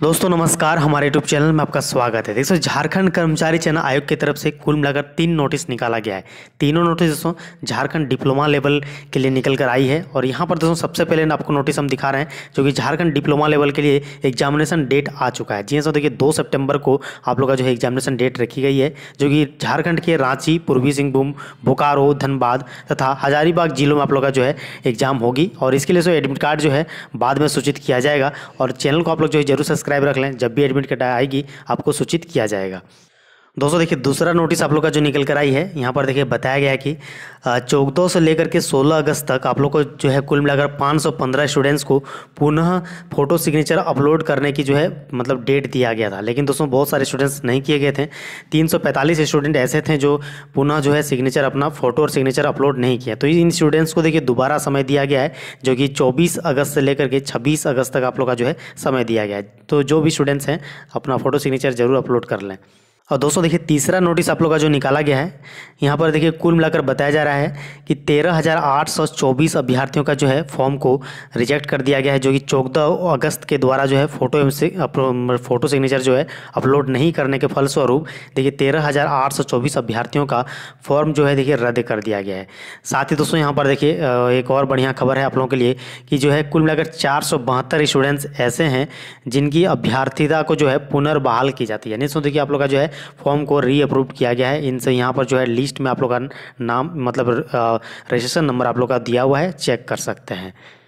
दोस्तों नमस्कार हमारे यूट्यूब चैनल में आपका स्वागत है देखो झारखंड कर्मचारी चयन आयोग की तरफ से कुल मिलाकर तीन नोटिस निकाला गया है तीनों नोटिस दोस्तों झारखंड डिप्लोमा लेवल के लिए निकल कर आई है और यहाँ पर दोस्तों सबसे पहले आपको नोटिस हम दिखा रहे हैं जो कि झारखंड डिप्लोमा लेवल के लिए एग्जामिनेशन डेट आ चुका है जी हाँ, सर देखिए दो सेप्टेम्बर को आप लोग का जो है एग्जामिनेशन डेट रखी गई है जो कि झारखंड के रांची पूर्वी सिंहभूम बोकारो धनबाद तथा हजारीबाग जिलों में आप लोग का जो है एग्जाम होगी और इसके लिए सो एडमिट कार्ड जो है बाद में सूचित किया जाएगा और चैनल को आप लोग जो है जरूर सब्सक्राइब रख लें जब भी एडमिट कार्ड आएगी आपको सूचित किया जाएगा दोस्तों देखिए दूसरा नोटिस आप लोग का जो निकल कर आई है यहाँ पर देखिए बताया गया है कि चौदह से लेकर के 16 अगस्त तक आप लोग को जो है कुल मिलाकर 515 स्टूडेंट्स को पुनः फोटो सिग्नेचर अपलोड करने की जो है मतलब डेट दिया गया था लेकिन दोस्तों बहुत सारे स्टूडेंट्स नहीं किए गए थे 345 स्टूडेंट ऐसे थे जो पुनः जो है सिग्नेचर अपना फोटो और सिग्नेचर अपलोड नहीं किया तो इन स्टूडेंट्स को देखिए दोबारा समय दिया गया है जो कि चौबीस अगस्त से लेकर के छब्बीस अगस्त तक आप लोग का जो है समय दिया गया है तो जो भी स्टूडेंट्स हैं अपना फोटो सिग्नेचर जरूर अपलोड कर लें और दोस्तों देखिए तीसरा नोटिस आप लोग का जो निकाला गया है यहाँ पर देखिए कुल मिलाकर बताया जा रहा है कि तेरह हज़ार आठ सौ चौबीस अभ्यर्थियों का जो है फॉर्म को रिजेक्ट कर दिया गया है जो कि चौदह अगस्त के द्वारा जो है फोटो से फोटो सिग्नेचर मतलब जो है अपलोड नहीं करने के फलस्वरूप देखिए तेरह हज़ार आठ सौ चौबीस अभ्यर्थियों का फॉर्म जो है देखिए रद्द कर दिया गया है साथ ही दोस्तों यहाँ पर देखिए एक और बढ़िया खबर है आप लोगों के लिए कि जो है कुल मिलाकर चार सौ बहत्तर स्टूडेंट्स ऐसे हैं जिनकी अभ्यर्थिता को जो है पुनर्बहाल की जाती है यानी सो देखिए आप लोग का जो है फॉर्म को री अप्रूव किया गया है इनसे यहाँ पर जो है लिस्ट में आप लोग का नाम मतलब रजिस्ट्रेशन नंबर आप लोग का दिया हुआ है चेक कर सकते हैं